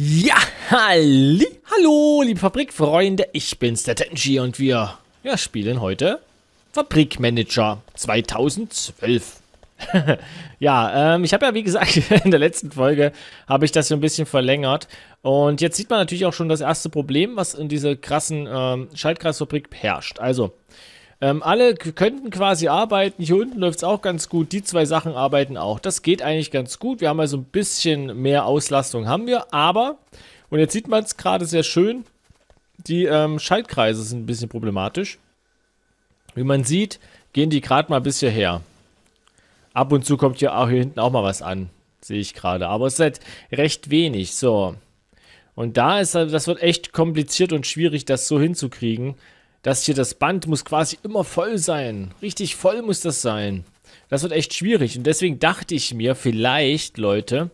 Ja, halli, hallo, liebe Fabrikfreunde, ich bin's, der Tenji und wir ja, spielen heute Fabrikmanager 2012. ja, ähm, ich habe ja, wie gesagt, in der letzten Folge habe ich das so ein bisschen verlängert und jetzt sieht man natürlich auch schon das erste Problem, was in dieser krassen ähm, Schaltkreisfabrik herrscht. Also, ähm, alle könnten quasi arbeiten. Hier unten läuft es auch ganz gut. Die zwei Sachen arbeiten auch. Das geht eigentlich ganz gut. Wir haben also ein bisschen mehr Auslastung haben wir. Aber, und jetzt sieht man es gerade sehr schön, die ähm, Schaltkreise sind ein bisschen problematisch. Wie man sieht, gehen die gerade mal bis hierher. Ab und zu kommt hier auch hier hinten auch mal was an. Sehe ich gerade. Aber es ist halt recht wenig. So. Und da ist also, das wird echt kompliziert und schwierig, das so hinzukriegen, dass hier das Band muss quasi immer voll sein. Richtig voll muss das sein. Das wird echt schwierig. Und deswegen dachte ich mir, vielleicht, Leute,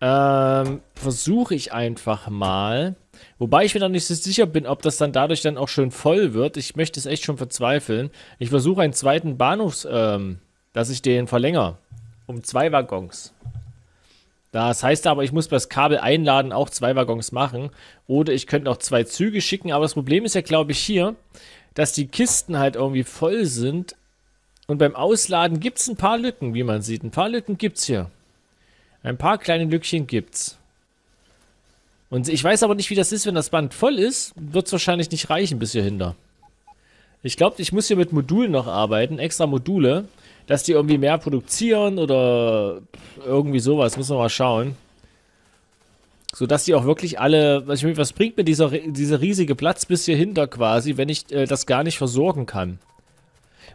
ähm, versuche ich einfach mal. Wobei ich mir dann nicht so sicher bin, ob das dann dadurch dann auch schön voll wird. Ich möchte es echt schon verzweifeln. Ich versuche einen zweiten Bahnhofs, ähm, dass ich den verlängere. Um zwei Waggons. Das heißt aber, ich muss das Kabel einladen, auch zwei Waggons machen. Oder ich könnte auch zwei Züge schicken. Aber das Problem ist ja, glaube ich, hier, dass die Kisten halt irgendwie voll sind. Und beim Ausladen gibt es ein paar Lücken, wie man sieht. Ein paar Lücken gibt es hier. Ein paar kleine Lückchen gibt's. Und ich weiß aber nicht, wie das ist, wenn das Band voll ist. Wird es wahrscheinlich nicht reichen bis hierhin Ich glaube, ich muss hier mit Modulen noch arbeiten. Extra Module dass die irgendwie mehr produzieren oder irgendwie sowas. Müssen wir mal schauen. So dass die auch wirklich alle, was, ich, was bringt mir dieser, dieser riesige Platz bis hier hinter quasi, wenn ich äh, das gar nicht versorgen kann.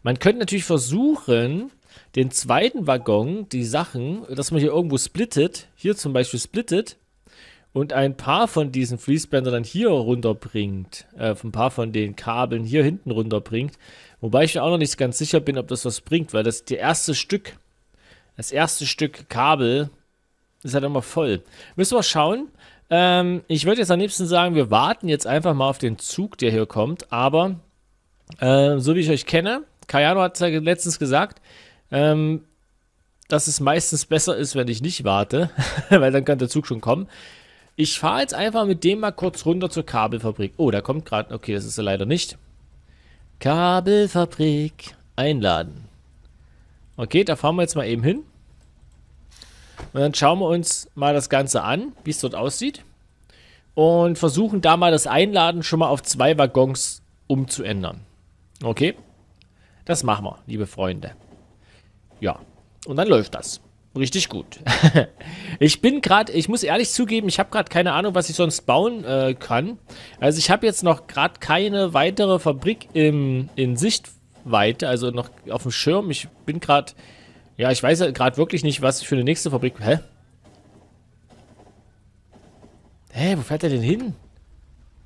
Man könnte natürlich versuchen, den zweiten Waggon, die Sachen, dass man hier irgendwo splittet, hier zum Beispiel splittet, und ein paar von diesen Freespender dann hier runterbringt, äh, ein paar von den Kabeln hier hinten runterbringt, wobei ich mir auch noch nicht ganz sicher bin, ob das was bringt, weil das der erste Stück, das erste Stück Kabel ist halt immer voll. Müssen wir schauen. Ähm, ich würde jetzt am liebsten sagen, wir warten jetzt einfach mal auf den Zug, der hier kommt, aber äh, so wie ich euch kenne, Kayano hat es ja letztens gesagt, ähm, dass es meistens besser ist, wenn ich nicht warte, weil dann kann der Zug schon kommen. Ich fahre jetzt einfach mit dem mal kurz runter zur Kabelfabrik. Oh, da kommt gerade... Okay, das ist er leider nicht. Kabelfabrik. Einladen. Okay, da fahren wir jetzt mal eben hin. Und dann schauen wir uns mal das Ganze an, wie es dort aussieht. Und versuchen da mal das Einladen schon mal auf zwei Waggons umzuändern. Okay? Das machen wir, liebe Freunde. Ja, und dann läuft das richtig gut. ich bin gerade, ich muss ehrlich zugeben, ich habe gerade keine Ahnung, was ich sonst bauen äh, kann. Also ich habe jetzt noch gerade keine weitere Fabrik im, in Sichtweite, also noch auf dem Schirm. Ich bin gerade, ja, ich weiß gerade wirklich nicht, was ich für eine nächste Fabrik... Hä? Hä, hey, wo fährt er denn hin?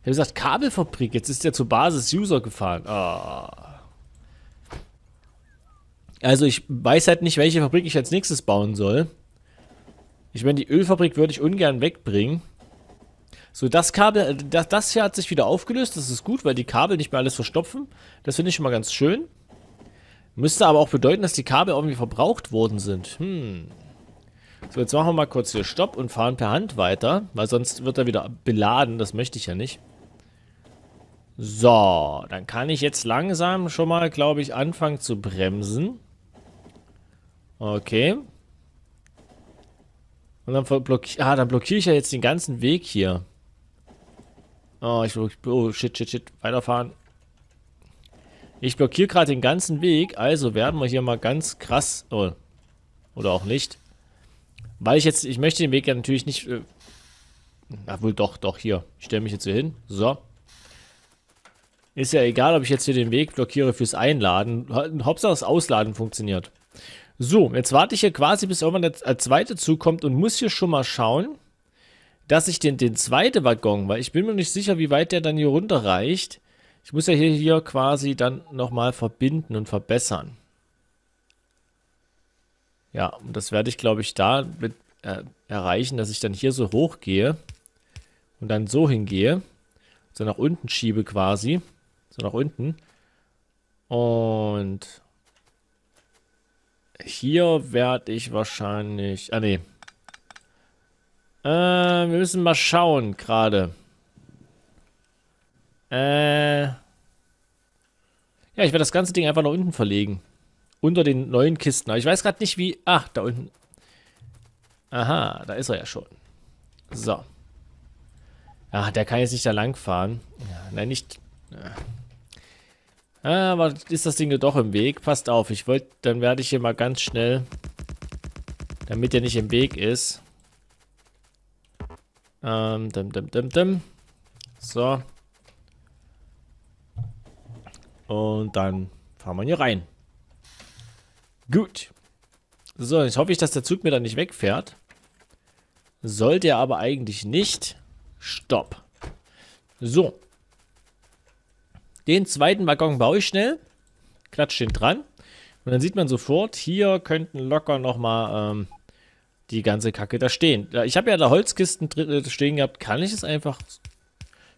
Ich habe gesagt, Kabelfabrik. Jetzt ist er zur Basis User gefahren. Oh. Also ich weiß halt nicht, welche Fabrik ich als nächstes bauen soll. Ich meine, die Ölfabrik würde ich ungern wegbringen. So, das Kabel, äh, das, das hier hat sich wieder aufgelöst. Das ist gut, weil die Kabel nicht mehr alles verstopfen. Das finde ich schon mal ganz schön. Müsste aber auch bedeuten, dass die Kabel irgendwie verbraucht worden sind. Hm. So, jetzt machen wir mal kurz hier Stopp und fahren per Hand weiter. Weil sonst wird er wieder beladen. Das möchte ich ja nicht. So, dann kann ich jetzt langsam schon mal, glaube ich, anfangen zu bremsen. Okay. Und dann blockiere ah, dann blockiere ich ja jetzt den ganzen Weg hier. Oh, ich oh, shit, shit, shit, weiterfahren. Ich blockiere gerade den ganzen Weg, also werden wir hier mal ganz krass, oh, oder auch nicht. Weil ich jetzt, ich möchte den Weg ja natürlich nicht, äh, ach wohl doch, doch, hier, ich stelle mich jetzt hier hin, so. Ist ja egal, ob ich jetzt hier den Weg blockiere fürs Einladen, Hauptsache das Ausladen funktioniert. So, jetzt warte ich hier quasi, bis irgendwann der, der äh, zweite zukommt und muss hier schon mal schauen, dass ich den, den zweiten Waggon, weil ich bin mir nicht sicher, wie weit der dann hier runter reicht. Ich muss ja hier, hier quasi dann nochmal verbinden und verbessern. Ja, und das werde ich, glaube ich, da mit, äh, erreichen, dass ich dann hier so hoch gehe und dann so hingehe. So nach unten schiebe quasi. So nach unten. Und hier werde ich wahrscheinlich... Ah, nee. Äh, wir müssen mal schauen gerade. Äh... Ja, ich werde das ganze Ding einfach nach unten verlegen. Unter den neuen Kisten. Aber ich weiß gerade nicht, wie... Ach, da unten. Aha, da ist er ja schon. So. Ja, ah, der kann jetzt nicht da lang fahren. Ja, nein, nicht... Ja. Äh, Ah, aber ist das Ding doch im Weg? Passt auf, ich wollte, dann werde ich hier mal ganz schnell, damit er nicht im Weg ist. Ähm, dim, dim, dim, dim. So. Und dann fahren wir hier rein. Gut. So, jetzt hoffe ich, dass der Zug mir dann nicht wegfährt. Sollte er aber eigentlich nicht. Stopp. So. Den zweiten Waggon baue ich schnell. Klatsche den dran. Und dann sieht man sofort, hier könnten locker nochmal ähm, die ganze Kacke da stehen. Ich habe ja da Holzkisten äh, stehen gehabt. Kann ich es einfach...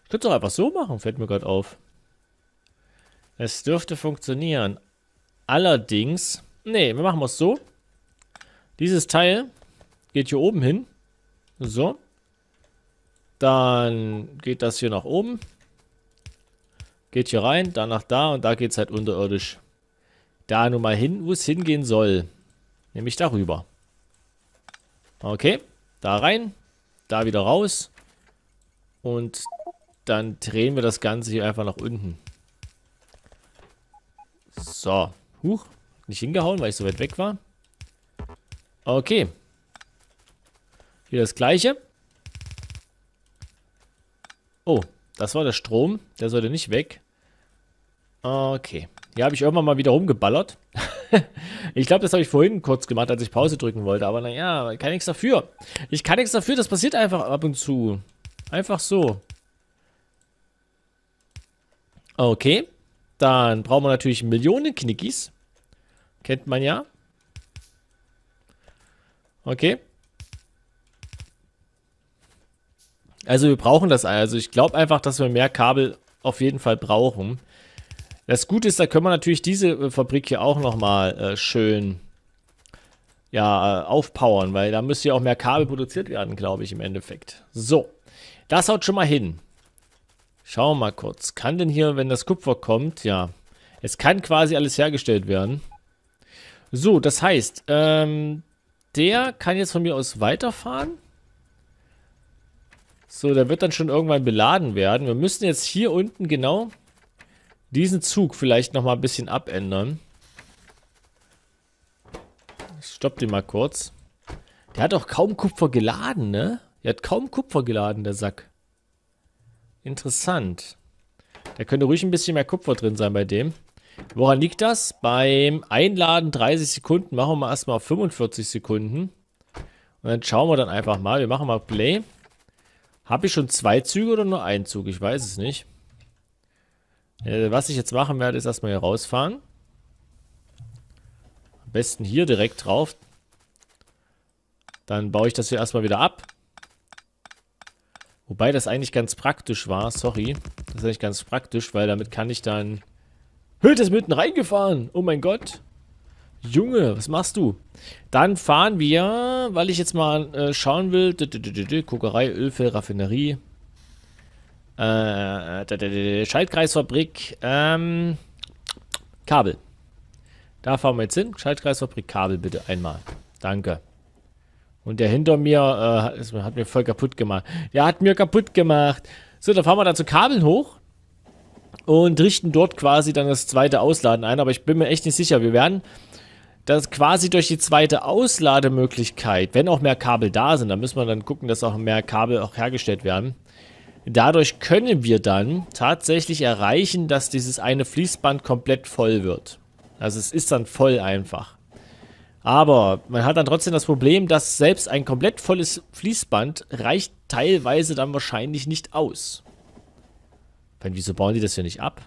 Ich könnte es auch einfach so machen, fällt mir gerade auf. Es dürfte funktionieren. Allerdings... Nee, wir machen es so. Dieses Teil geht hier oben hin. So. Dann geht das hier nach oben. Geht hier rein, dann nach da und da geht es halt unterirdisch. Da nun mal hin, wo es hingehen soll. Nämlich darüber. Okay, da rein, da wieder raus. Und dann drehen wir das Ganze hier einfach nach unten. So, huch, nicht hingehauen, weil ich so weit weg war. Okay. Hier das gleiche. Oh, das war der Strom. Der sollte nicht weg. Okay. Hier habe ich irgendwann mal wieder rumgeballert. ich glaube, das habe ich vorhin kurz gemacht, als ich Pause drücken wollte. Aber naja, ich kann nichts dafür. Ich kann nichts dafür, das passiert einfach ab und zu. Einfach so. Okay. Dann brauchen wir natürlich Millionen Knickis. Kennt man ja. Okay. Also wir brauchen das. Also ich glaube einfach, dass wir mehr Kabel auf jeden Fall brauchen. Das Gute ist, da können wir natürlich diese äh, Fabrik hier auch nochmal äh, schön ja, äh, aufpowern, weil da müsste ja auch mehr Kabel produziert werden, glaube ich, im Endeffekt. So, das haut schon mal hin. Schauen wir mal kurz. Kann denn hier, wenn das Kupfer kommt, ja, es kann quasi alles hergestellt werden. So, das heißt, ähm, der kann jetzt von mir aus weiterfahren. So, der wird dann schon irgendwann beladen werden. Wir müssen jetzt hier unten genau diesen Zug vielleicht nochmal ein bisschen abändern. Ich stopp den mal kurz. Der hat auch kaum Kupfer geladen, ne? Der hat kaum Kupfer geladen, der Sack. Interessant. Da könnte ruhig ein bisschen mehr Kupfer drin sein bei dem. Woran liegt das? Beim Einladen 30 Sekunden machen wir mal erstmal 45 Sekunden. Und dann schauen wir dann einfach mal. Wir machen mal Play. Habe ich schon zwei Züge oder nur einen Zug? Ich weiß es nicht. Äh, was ich jetzt machen werde, ist erstmal hier rausfahren. Am besten hier direkt drauf. Dann baue ich das hier erstmal wieder ab. Wobei das eigentlich ganz praktisch war, sorry. Das ist eigentlich ganz praktisch, weil damit kann ich dann... Hört ist mitten reingefahren! Oh mein Gott! Junge, was machst du? Dann fahren wir, weil ich jetzt mal äh, schauen will, D -d -d Kokerei, Ölfeld, Raffinerie, äh, Schaltkreisfabrik, ähm, Kabel. Da fahren wir jetzt hin. Schaltkreisfabrik, Kabel bitte einmal. Danke. Und der hinter mir äh, hat mir voll kaputt gemacht. Der hat mir kaputt gemacht. So, dann fahren wir dann zu Kabeln hoch und richten dort quasi dann das zweite Ausladen ein. Aber ich bin mir echt nicht sicher. Wir werden das quasi durch die zweite Auslademöglichkeit, wenn auch mehr Kabel da sind, dann müssen wir dann gucken, dass auch mehr Kabel auch hergestellt werden. Dadurch können wir dann tatsächlich erreichen, dass dieses eine Fließband komplett voll wird. Also es ist dann voll einfach. Aber man hat dann trotzdem das Problem, dass selbst ein komplett volles Fließband reicht teilweise dann wahrscheinlich nicht aus. Weil wieso bauen die das hier nicht ab?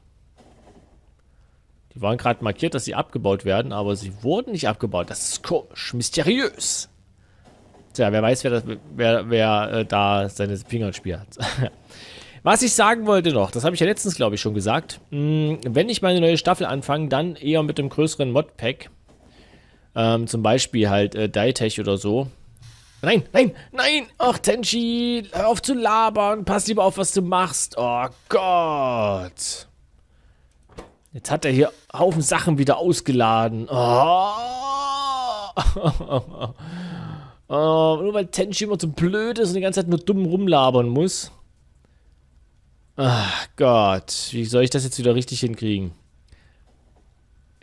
Die waren gerade markiert, dass sie abgebaut werden, aber sie wurden nicht abgebaut. Das ist komisch, mysteriös. Tja, wer weiß, wer, das, wer, wer äh, da seine Finger ins Spiel hat. Was ich sagen wollte noch, das habe ich ja letztens, glaube ich, schon gesagt. Mh, hm, wenn ich meine neue Staffel anfange, dann eher mit einem größeren Modpack. Ähm, zum Beispiel halt äh, Ditech oder so. Nein, nein, nein! Ach, Tenchi, hör auf zu labern. Pass lieber auf, was du machst. Oh Gott. Jetzt hat er hier Haufen Sachen wieder ausgeladen. Oh. Äh, nur weil Tenchi immer so blöd ist und die ganze Zeit nur dumm rumlabern muss. Ach Gott, wie soll ich das jetzt wieder richtig hinkriegen?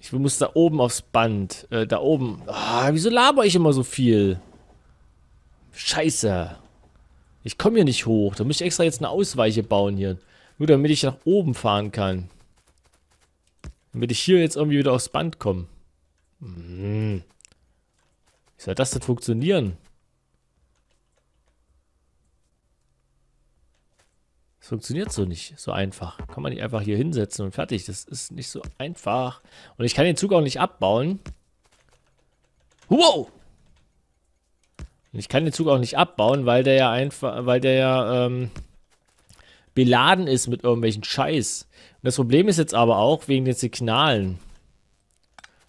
Ich muss da oben aufs Band. Äh, da oben. Ah, wieso laber ich immer so viel? Scheiße. Ich komme hier nicht hoch. Da muss ich extra jetzt eine Ausweiche bauen hier. Nur damit ich nach oben fahren kann. Damit ich hier jetzt irgendwie wieder aufs Band komme. Mhm. Wie soll das denn funktionieren? Das funktioniert so nicht, so einfach. Kann man nicht einfach hier hinsetzen und fertig. Das ist nicht so einfach. Und ich kann den Zug auch nicht abbauen. Wow! Und ich kann den Zug auch nicht abbauen, weil der ja einfach, weil der ja ähm, beladen ist mit irgendwelchen Scheiß. Und das Problem ist jetzt aber auch wegen den Signalen.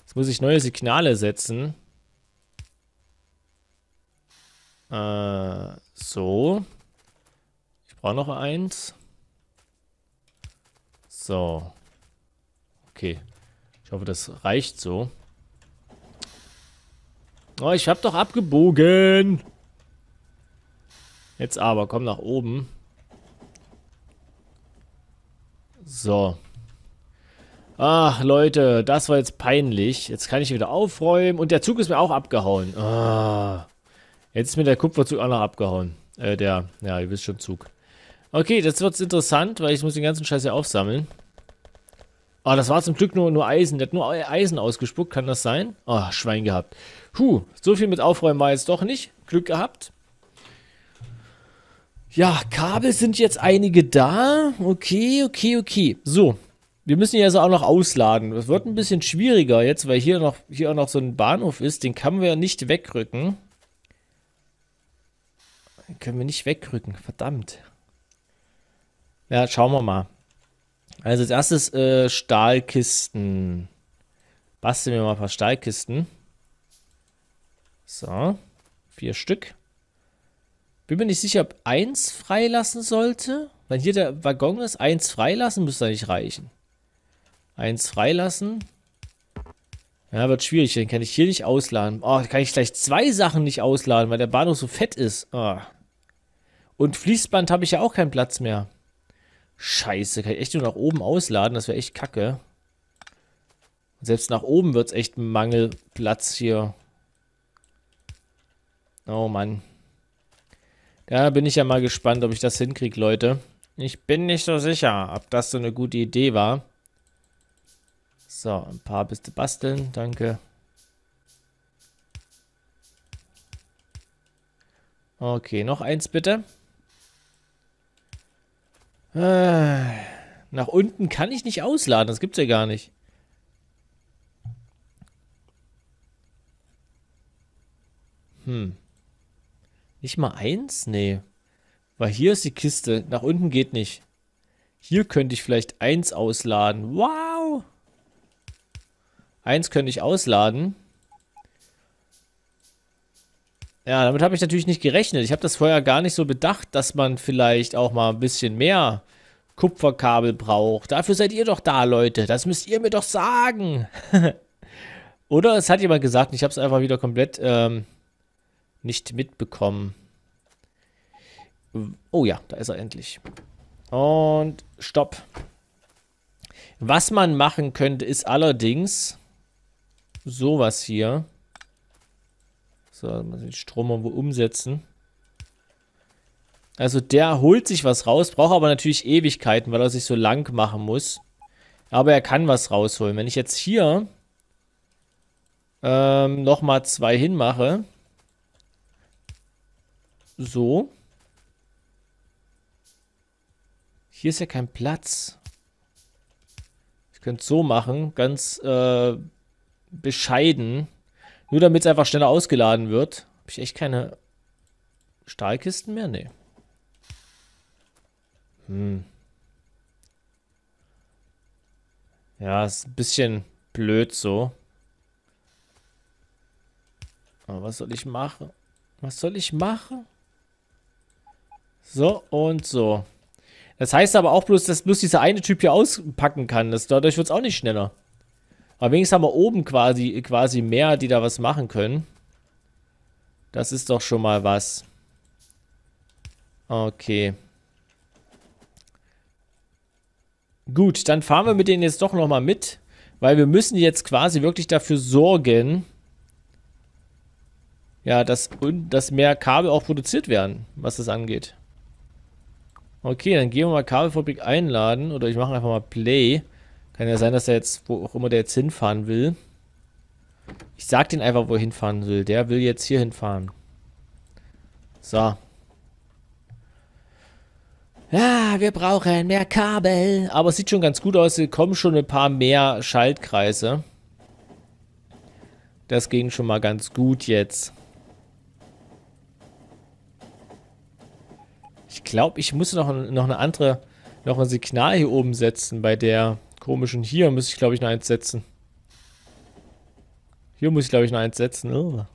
Jetzt muss ich neue Signale setzen. Äh, so. Ich brauche noch eins. So. Okay. Ich hoffe, das reicht so. Oh, ich habe doch abgebogen. Jetzt aber, komm nach oben. So. Ach, Leute, das war jetzt peinlich. Jetzt kann ich wieder aufräumen. Und der Zug ist mir auch abgehauen. Ah. Jetzt ist mir der Kupferzug auch noch abgehauen. Äh, der, ja, ihr wisst schon, Zug. Okay, das wird's interessant, weil ich muss den ganzen Scheiß ja aufsammeln. Ah, oh, das war zum Glück nur, nur Eisen. Der hat nur Eisen ausgespuckt, kann das sein? Ah, oh, Schwein gehabt. Puh, so viel mit Aufräumen war jetzt doch nicht. Glück gehabt. Ja, Kabel sind jetzt einige da. Okay, okay, okay. So, wir müssen hier also auch noch ausladen. Das wird ein bisschen schwieriger jetzt, weil hier noch, hier auch noch so ein Bahnhof ist. Den können wir ja nicht wegrücken. Können wir nicht wegrücken, verdammt. Ja, schauen wir mal. Also als erstes äh, Stahlkisten. Basteln wir mal ein paar Stahlkisten. So, vier Stück. Bin mir nicht sicher, ob eins freilassen sollte. Wenn hier der Waggon ist, eins freilassen müsste nicht reichen. Eins freilassen. Ja, wird schwierig. Den kann ich hier nicht ausladen. Oh, kann ich gleich zwei Sachen nicht ausladen, weil der Bahnhof so fett ist. Oh. Und Fließband habe ich ja auch keinen Platz mehr. Scheiße, kann ich echt nur nach oben ausladen? Das wäre echt kacke. Und selbst nach oben wird es echt ein Mangelplatz hier. Oh Mann. Da bin ich ja mal gespannt, ob ich das hinkriege, Leute. Ich bin nicht so sicher, ob das so eine gute Idee war. So, ein paar bist du basteln, danke. Okay, noch eins bitte. Äh, nach unten kann ich nicht ausladen, das gibt's ja gar nicht. Hm. Nicht mal eins? Nee. Weil hier ist die Kiste. Nach unten geht nicht. Hier könnte ich vielleicht eins ausladen. Wow! Eins könnte ich ausladen. Ja, damit habe ich natürlich nicht gerechnet. Ich habe das vorher gar nicht so bedacht, dass man vielleicht auch mal ein bisschen mehr Kupferkabel braucht. Dafür seid ihr doch da, Leute. Das müsst ihr mir doch sagen. Oder es hat jemand gesagt und ich habe es einfach wieder komplett ähm, nicht mitbekommen. Oh ja, da ist er endlich. Und stopp. Was man machen könnte, ist allerdings sowas hier. So, mal den Strom irgendwo umsetzen. Also der holt sich was raus, braucht aber natürlich Ewigkeiten, weil er sich so lang machen muss. Aber er kann was rausholen. Wenn ich jetzt hier ähm, nochmal zwei hinmache. So. Hier ist ja kein Platz. Ich könnte es so machen, ganz äh, bescheiden. Nur damit es einfach schneller ausgeladen wird. Habe ich echt keine Stahlkisten mehr? Nee. Hm. Ja, ist ein bisschen blöd so. Aber was soll ich machen? Was soll ich machen? So und so. Das heißt aber auch bloß, dass bloß dieser eine Typ hier auspacken kann. Das, dadurch wird es auch nicht schneller. Aber wenigstens haben wir oben quasi, quasi mehr, die da was machen können. Das ist doch schon mal was. Okay. Gut, dann fahren wir mit denen jetzt doch nochmal mit. Weil wir müssen jetzt quasi wirklich dafür sorgen, ja, dass, dass mehr Kabel auch produziert werden, was das angeht. Okay, dann gehen wir mal Kabelfabrik einladen. Oder ich mache einfach mal Play. Kann ja sein, dass er jetzt, wo auch immer der jetzt hinfahren will. Ich sag den einfach, wo er hinfahren will. Der will jetzt hier hinfahren. So. Ja, wir brauchen mehr Kabel. Aber es sieht schon ganz gut aus. Es kommen schon ein paar mehr Schaltkreise. Das ging schon mal ganz gut jetzt. Ich glaube, ich muss noch, noch eine andere, noch ein Signal hier oben setzen bei der komischen. Hier muss ich, glaube ich, eine eins setzen. Hier muss ich, glaube ich, eine eins setzen. Oh.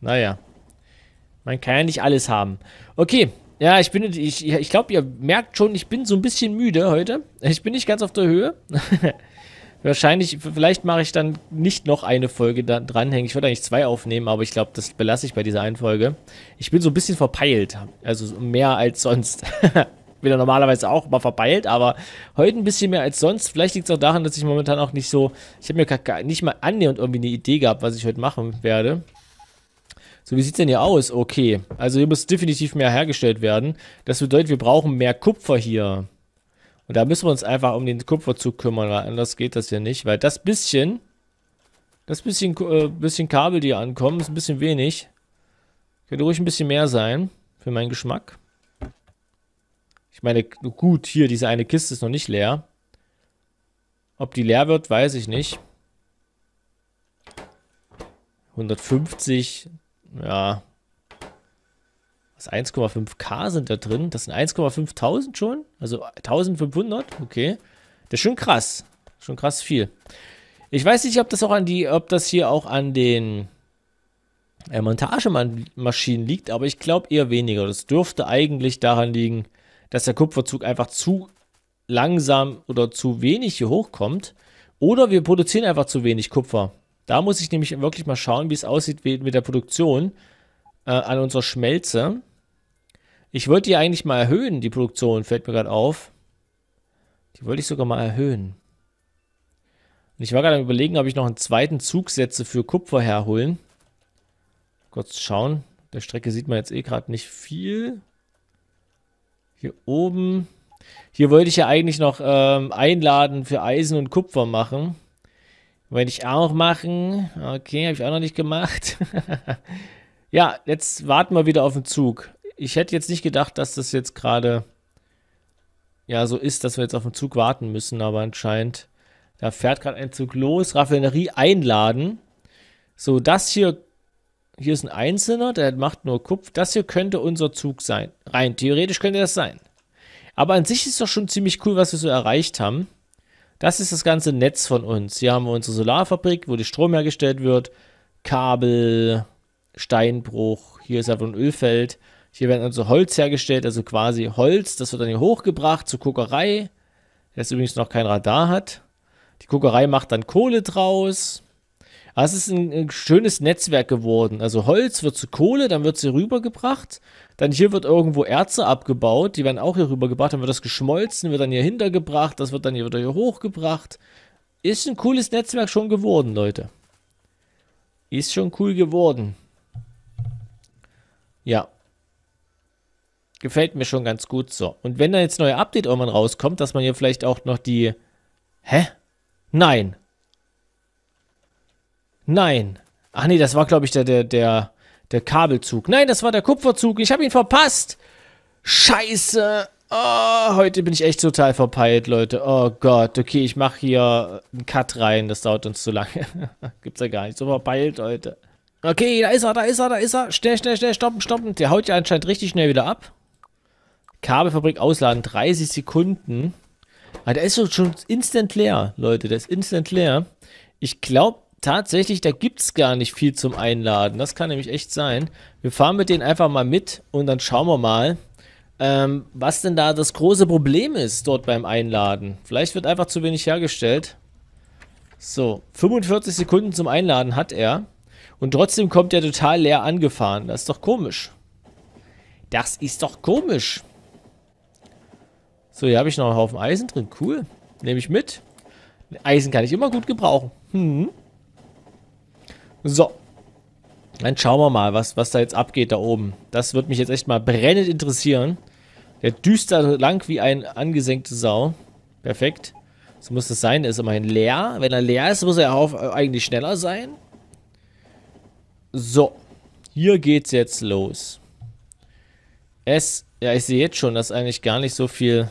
Naja. Man kann ja nicht alles haben. Okay. Ja, ich bin, ich, ich glaube, ihr merkt schon, ich bin so ein bisschen müde heute. Ich bin nicht ganz auf der Höhe. Wahrscheinlich, vielleicht mache ich dann nicht noch eine Folge dranhängen. Ich würde eigentlich zwei aufnehmen, aber ich glaube, das belasse ich bei dieser einen Folge. Ich bin so ein bisschen verpeilt. Also mehr als sonst. wieder normalerweise auch mal verbeilt, aber heute ein bisschen mehr als sonst. Vielleicht liegt es auch daran, dass ich momentan auch nicht so, ich habe mir gar nicht mal annähernd irgendwie eine Idee gehabt, was ich heute machen werde. So, wie sieht's denn hier aus? Okay, also hier muss definitiv mehr hergestellt werden. Das bedeutet, wir brauchen mehr Kupfer hier. Und da müssen wir uns einfach um den Kupferzug kümmern, weil anders geht das ja nicht, weil das bisschen, das bisschen, äh, bisschen Kabel, die hier ankommen, ist ein bisschen wenig. Könnte ruhig ein bisschen mehr sein, für meinen Geschmack. Ich meine, gut, hier, diese eine Kiste ist noch nicht leer. Ob die leer wird, weiß ich nicht. 150, ja. Was 1,5k sind da drin? Das sind 1,5000 schon? Also 1500? Okay. Das ist schon krass. Schon krass viel. Ich weiß nicht, ob das auch an die, ob das hier auch an den äh, Montagemaschinen liegt, aber ich glaube eher weniger. Das dürfte eigentlich daran liegen, dass der Kupferzug einfach zu langsam oder zu wenig hier hochkommt. Oder wir produzieren einfach zu wenig Kupfer. Da muss ich nämlich wirklich mal schauen, wie es aussieht mit der Produktion äh, an unserer Schmelze. Ich wollte die eigentlich mal erhöhen, die Produktion, fällt mir gerade auf. Die wollte ich sogar mal erhöhen. Und ich war gerade am überlegen, ob ich noch einen zweiten Zug setze für Kupfer herholen. Kurz schauen. Der Strecke sieht man jetzt eh gerade nicht viel. Hier oben. Hier wollte ich ja eigentlich noch ähm, einladen für Eisen und Kupfer machen. Wollte ich auch machen. Okay, habe ich auch noch nicht gemacht. ja, jetzt warten wir wieder auf den Zug. Ich hätte jetzt nicht gedacht, dass das jetzt gerade ja so ist, dass wir jetzt auf den Zug warten müssen, aber anscheinend da fährt gerade ein Zug los. Raffinerie einladen. So, das hier hier ist ein Einzelner, der macht nur Kupf. Das hier könnte unser Zug sein. Rein theoretisch könnte das sein. Aber an sich ist doch schon ziemlich cool, was wir so erreicht haben. Das ist das ganze Netz von uns. Hier haben wir unsere Solarfabrik, wo der Strom hergestellt wird. Kabel, Steinbruch. Hier ist einfach ein Ölfeld. Hier werden also Holz hergestellt, also quasi Holz. Das wird dann hier hochgebracht zur Kokerei, das übrigens noch kein Radar hat. Die Kokerei macht dann Kohle draus. Aber es ist ein, ein äh, schönes Netzwerk geworden. Also Holz wird zu Kohle, dann wird sie rübergebracht. Dann hier wird irgendwo Erze abgebaut, die werden auch hier rübergebracht. Dann wird das geschmolzen, wird dann hier hintergebracht, das wird dann hier wieder hier hochgebracht. Ist ein cooles Netzwerk schon geworden, Leute. Ist schon cool geworden. Ja. Gefällt mir schon ganz gut so. Und wenn da jetzt neue Update irgendwann rauskommt, dass man hier vielleicht auch noch die... Hä? Nein. Nein. Ach nee, das war, glaube ich, der, der, der, der Kabelzug. Nein, das war der Kupferzug. Ich habe ihn verpasst. Scheiße. Oh, heute bin ich echt total verpeilt, Leute. Oh Gott. Okay, ich mache hier einen Cut rein. Das dauert uns zu lange. Gibt's ja gar nicht. So verpeilt, Leute. Okay, da ist er, da ist er, da ist er. Schnell, schnell, schnell, stoppen, stoppen. Der haut ja anscheinend richtig schnell wieder ab. Kabelfabrik ausladen, 30 Sekunden. Ah, der ist schon instant leer, Leute. Der ist instant leer. Ich glaube, tatsächlich, da gibt es gar nicht viel zum Einladen. Das kann nämlich echt sein. Wir fahren mit denen einfach mal mit und dann schauen wir mal, ähm, was denn da das große Problem ist dort beim Einladen. Vielleicht wird einfach zu wenig hergestellt. So, 45 Sekunden zum Einladen hat er. Und trotzdem kommt er total leer angefahren. Das ist doch komisch. Das ist doch komisch. So, hier habe ich noch einen Haufen Eisen drin. Cool. Nehme ich mit. Eisen kann ich immer gut gebrauchen. Hm. So. Dann schauen wir mal, was, was da jetzt abgeht da oben. Das wird mich jetzt echt mal brennend interessieren. Der düster lang wie ein angesenkte Sau. Perfekt. So muss das sein. Er ist immerhin leer. Wenn er leer ist, muss er auf, eigentlich schneller sein. So. Hier geht's jetzt los. Es, ja, ich sehe jetzt schon, dass eigentlich gar nicht so viel...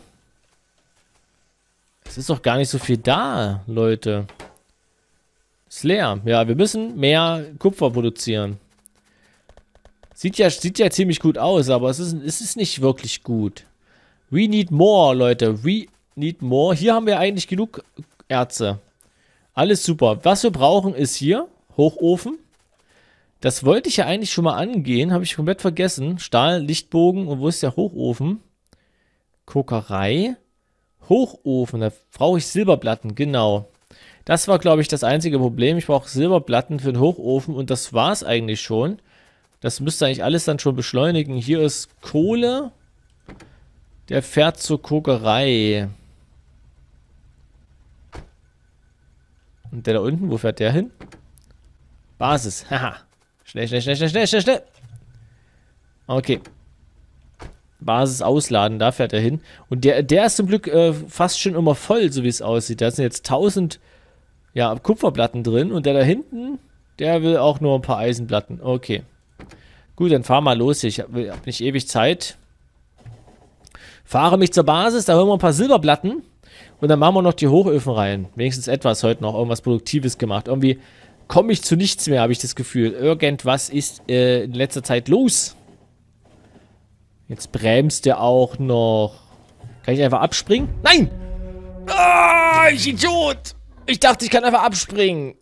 Es ist doch gar nicht so viel da, Leute. Ist leer. Ja, wir müssen mehr Kupfer produzieren. Sieht ja, sieht ja ziemlich gut aus, aber es ist, es ist nicht wirklich gut. We need more, Leute. We need more. Hier haben wir eigentlich genug Erze. Alles super. Was wir brauchen ist hier Hochofen. Das wollte ich ja eigentlich schon mal angehen. Habe ich komplett vergessen. Stahl, Lichtbogen. Und wo ist der Hochofen? Kokerei. Hochofen. Da brauche ich Silberplatten. Genau. Das war, glaube ich, das einzige Problem. Ich brauche Silberplatten für den Hochofen und das war es eigentlich schon. Das müsste eigentlich alles dann schon beschleunigen. Hier ist Kohle. Der fährt zur Kokerei. Und der da unten, wo fährt der hin? Basis. Haha. Schnell, schnell, schnell, schnell, schnell, schnell, schnell. Okay. Basis ausladen, da fährt er hin. Und der, der ist zum Glück äh, fast schon immer voll, so wie es aussieht. Da sind jetzt 1000 ja, Kupferplatten drin. Und der da hinten, der will auch nur ein paar Eisenplatten. Okay. Gut, dann fahr mal los. Ich habe hab nicht ewig Zeit. Fahre mich zur Basis, da holen wir ein paar Silberplatten. Und dann machen wir noch die Hochöfen rein. Wenigstens etwas heute noch. Irgendwas Produktives gemacht. Irgendwie komme ich zu nichts mehr, habe ich das Gefühl. Irgendwas ist äh, in letzter Zeit los. Jetzt bremst der auch noch. Kann ich einfach abspringen? Nein! Ah, ich Idiot! Ich dachte, ich kann einfach abspringen.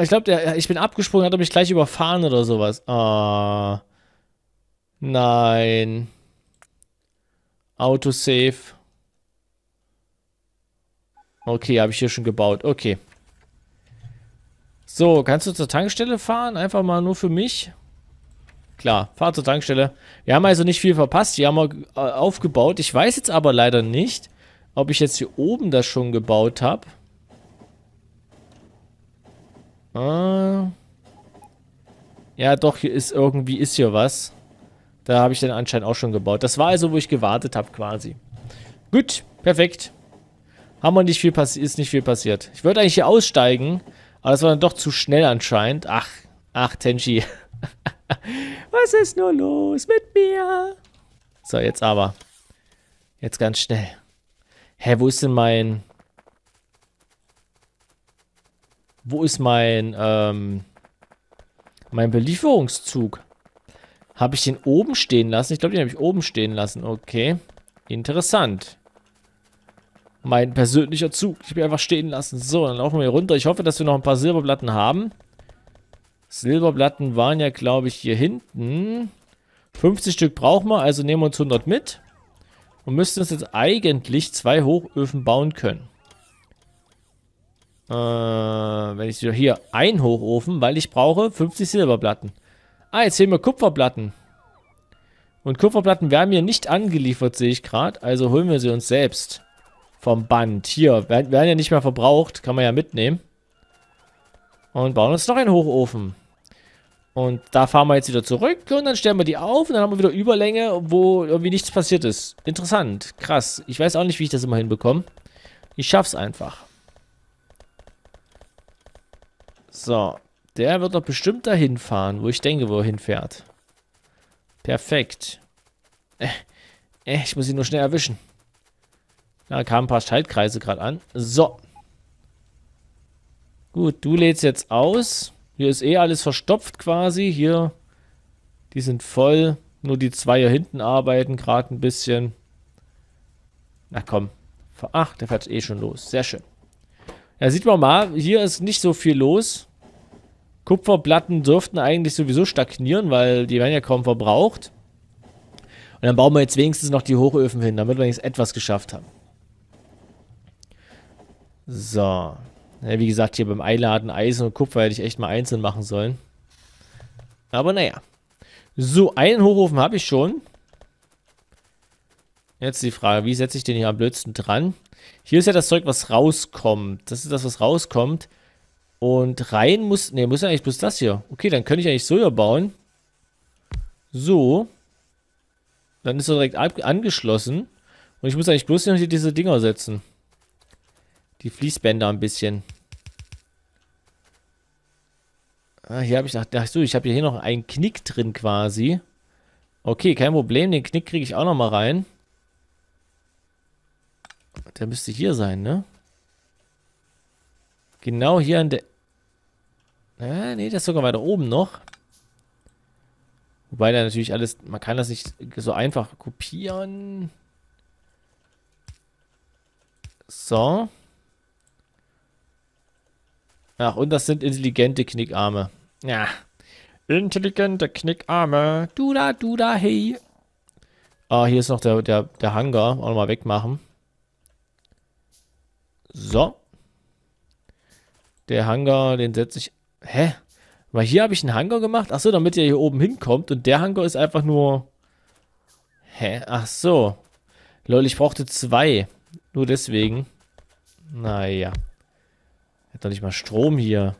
Ich glaube, ich bin abgesprungen, hat er mich gleich überfahren oder sowas. Ah. Nein. Autosave. Okay, habe ich hier schon gebaut. Okay. So, kannst du zur Tankstelle fahren? Einfach mal nur für mich. Klar, fahr zur Tankstelle. Wir haben also nicht viel verpasst. Die haben wir äh, aufgebaut. Ich weiß jetzt aber leider nicht, ob ich jetzt hier oben das schon gebaut habe. Ah. Ja, doch, hier ist irgendwie, ist hier was. Da habe ich dann anscheinend auch schon gebaut. Das war also, wo ich gewartet habe quasi. Gut, perfekt. Haben wir nicht viel ist nicht viel passiert. Ich wollte eigentlich hier aussteigen, aber das war dann doch zu schnell anscheinend. Ach, ach, Tenchi. Was ist nur los mit mir? So, jetzt aber. Jetzt ganz schnell. Hä, wo ist denn mein... Wo ist mein, ähm, mein Belieferungszug? Habe ich den oben stehen lassen? Ich glaube, den habe ich oben stehen lassen. Okay. Interessant. Mein persönlicher Zug. Ich habe ihn einfach stehen lassen. So, dann laufen wir hier runter. Ich hoffe, dass wir noch ein paar Silberplatten haben. Silberplatten waren ja, glaube ich, hier hinten. 50 Stück brauchen wir, also nehmen wir uns 100 mit. Und müssten uns jetzt eigentlich zwei Hochöfen bauen können. Äh, wenn ich wieder hier ein Hochofen, weil ich brauche 50 Silberplatten. Ah, jetzt sehen wir Kupferplatten. Und Kupferplatten werden mir nicht angeliefert, sehe ich gerade. Also holen wir sie uns selbst. Vom Band. Hier, werden ja nicht mehr verbraucht. Kann man ja mitnehmen. Und bauen uns noch einen Hochofen. Und da fahren wir jetzt wieder zurück und dann stellen wir die auf und dann haben wir wieder Überlänge, wo irgendwie nichts passiert ist. Interessant, krass. Ich weiß auch nicht, wie ich das immer hinbekomme. Ich schaff's einfach. So, der wird doch bestimmt dahin fahren, wo ich denke, wo er hinfährt. Perfekt. Äh, äh, ich muss ihn nur schnell erwischen. Da kamen ein paar Schaltkreise gerade an. So. Gut, du lädst jetzt aus. Hier ist eh alles verstopft quasi. Hier, die sind voll. Nur die zwei hier hinten arbeiten gerade ein bisschen. Na komm. Ach, der fährt eh schon los. Sehr schön. Ja, sieht man mal, hier ist nicht so viel los. Kupferplatten dürften eigentlich sowieso stagnieren, weil die werden ja kaum verbraucht. Und dann bauen wir jetzt wenigstens noch die Hochöfen hin, damit wir wenigstens etwas geschafft haben. So. Ja, wie gesagt, hier beim Eiladen Eisen und Kupfer hätte ich echt mal einzeln machen sollen. Aber naja. So, einen Hochofen habe ich schon. Jetzt die Frage, wie setze ich den hier am blödsten dran? Hier ist ja das Zeug, was rauskommt. Das ist das, was rauskommt. Und rein muss, ne, muss eigentlich bloß das hier. Okay, dann könnte ich eigentlich Soja bauen. So. Dann ist er direkt angeschlossen. Und ich muss eigentlich bloß noch hier diese Dinger setzen. Die Fließbänder ein bisschen. Ah, hier habe ich, ach, ach so, ich habe hier noch einen Knick drin quasi. Okay, kein Problem, den Knick kriege ich auch nochmal rein. Der müsste hier sein, ne? Genau hier an der ja, nee, das ist sogar weiter oben noch. Wobei da natürlich alles, man kann das nicht so einfach kopieren. So. Ach, und das sind intelligente Knickarme. Ja. Intelligente Knickarme. Du da, du da, hey. Ah, hier ist noch der, der, der Hangar. Auch nochmal wegmachen. So. Der Hangar, den setze ich Hä? Weil hier habe ich einen Hangar gemacht. Achso, damit ihr hier oben hinkommt. Und der Hangar ist einfach nur... Hä? Ach so. Lol, ich brauchte zwei. Nur deswegen. Naja. Hätte doch nicht mal Strom hier.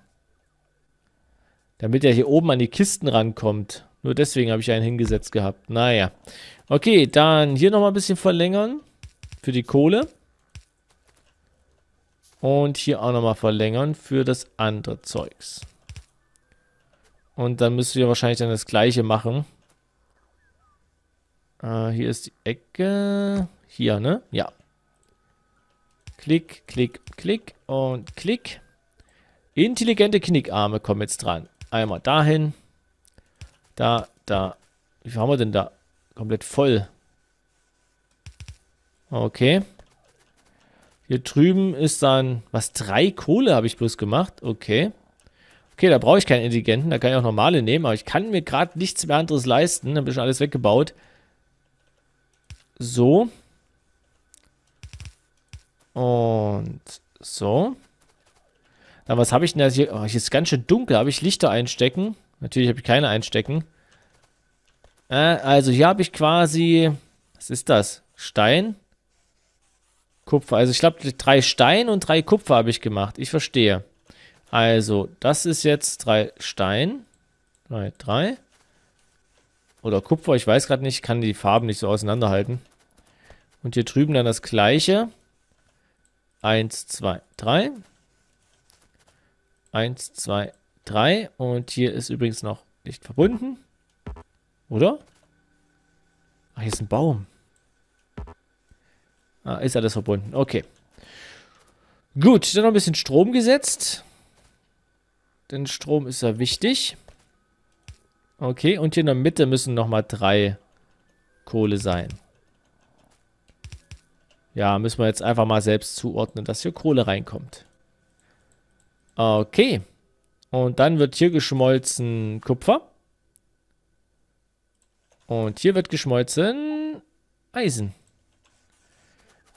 Damit er hier oben an die Kisten rankommt. Nur deswegen habe ich einen hingesetzt gehabt. Naja. Okay, dann hier nochmal ein bisschen verlängern. Für die Kohle. Und hier auch nochmal verlängern für das andere Zeugs. Und dann müsst ihr wahrscheinlich dann das gleiche machen. Äh, hier ist die Ecke. Hier, ne? Ja. Klick, klick, klick und klick. Intelligente Knickarme kommen jetzt dran. Einmal dahin. Da, da. Wie viel haben wir denn da? Komplett voll. Okay. Hier drüben ist dann... Was? Drei Kohle habe ich bloß gemacht? Okay okay, da brauche ich keinen Intelligenten, da kann ich auch normale nehmen, aber ich kann mir gerade nichts mehr anderes leisten. Dann bin ich schon alles weggebaut. So. Und so. Dann was habe ich denn hier? Oh, hier ist ganz schön dunkel. Habe ich Lichter einstecken? Natürlich habe ich keine einstecken. Äh, also hier habe ich quasi... Was ist das? Stein? Kupfer. Also ich glaube, drei Stein und drei Kupfer habe ich gemacht. Ich verstehe. Also, das ist jetzt drei Stein. drei drei Oder Kupfer, ich weiß gerade nicht, kann die Farben nicht so auseinanderhalten. Und hier drüben dann das gleiche. eins zwei drei eins zwei drei Und hier ist übrigens noch nicht verbunden. Oder? Ah, hier ist ein Baum. Ah, ist alles verbunden. Okay. Gut, dann noch ein bisschen Strom gesetzt. Denn Strom ist ja wichtig. Okay, und hier in der Mitte müssen nochmal drei Kohle sein. Ja, müssen wir jetzt einfach mal selbst zuordnen, dass hier Kohle reinkommt. Okay. Und dann wird hier geschmolzen Kupfer. Und hier wird geschmolzen Eisen.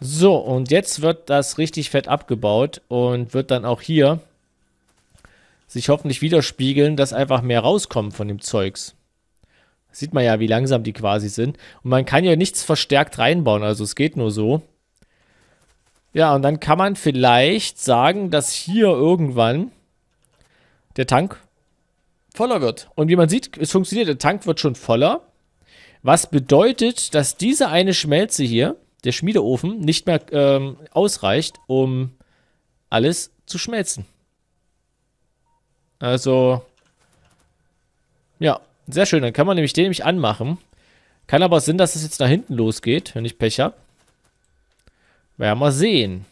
So, und jetzt wird das richtig fett abgebaut und wird dann auch hier sich hoffentlich widerspiegeln, dass einfach mehr rauskommt von dem Zeugs. sieht man ja, wie langsam die quasi sind. Und man kann ja nichts verstärkt reinbauen, also es geht nur so. Ja, und dann kann man vielleicht sagen, dass hier irgendwann der Tank voller wird. Und wie man sieht, es funktioniert, der Tank wird schon voller. Was bedeutet, dass diese eine Schmelze hier, der Schmiedeofen, nicht mehr ähm, ausreicht, um alles zu schmelzen. Also, ja, sehr schön. Dann kann man nämlich den nämlich anmachen. Kann aber Sinn, dass es jetzt nach hinten losgeht, wenn ich Pech habe. Werden wir sehen.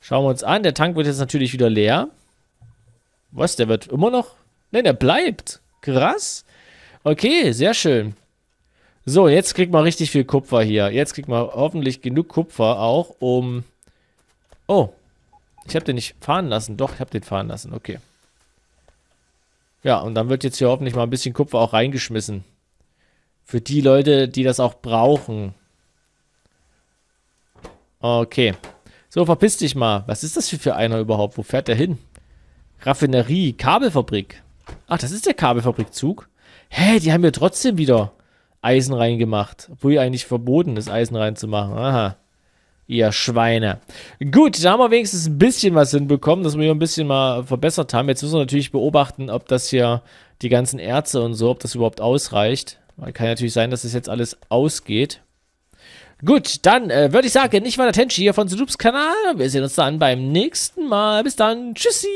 Schauen wir uns an. Der Tank wird jetzt natürlich wieder leer. Was, der wird immer noch? Nein, der bleibt. Krass. Okay, sehr schön. So, jetzt kriegt man richtig viel Kupfer hier. Jetzt kriegt man hoffentlich genug Kupfer auch, um... Oh, ich habe den nicht fahren lassen. Doch, ich habe den fahren lassen. Okay. Ja, und dann wird jetzt hier hoffentlich mal ein bisschen Kupfer auch reingeschmissen. Für die Leute, die das auch brauchen. Okay. So, verpiss dich mal. Was ist das hier für einer überhaupt? Wo fährt der hin? Raffinerie, Kabelfabrik. Ach, das ist der Kabelfabrikzug. Hä, die haben ja trotzdem wieder Eisen reingemacht. Obwohl eigentlich verboten ist, Eisen reinzumachen. Aha. Ihr Schweine. Gut, da haben wir wenigstens ein bisschen was hinbekommen, dass wir hier ein bisschen mal verbessert haben. Jetzt müssen wir natürlich beobachten, ob das hier die ganzen Ärzte und so, ob das überhaupt ausreicht. Weil kann natürlich sein, dass das jetzt alles ausgeht. Gut, dann äh, würde ich sagen, nicht war der Tenchi hier von Zuloops Kanal. Wir sehen uns dann beim nächsten Mal. Bis dann. Tschüssi.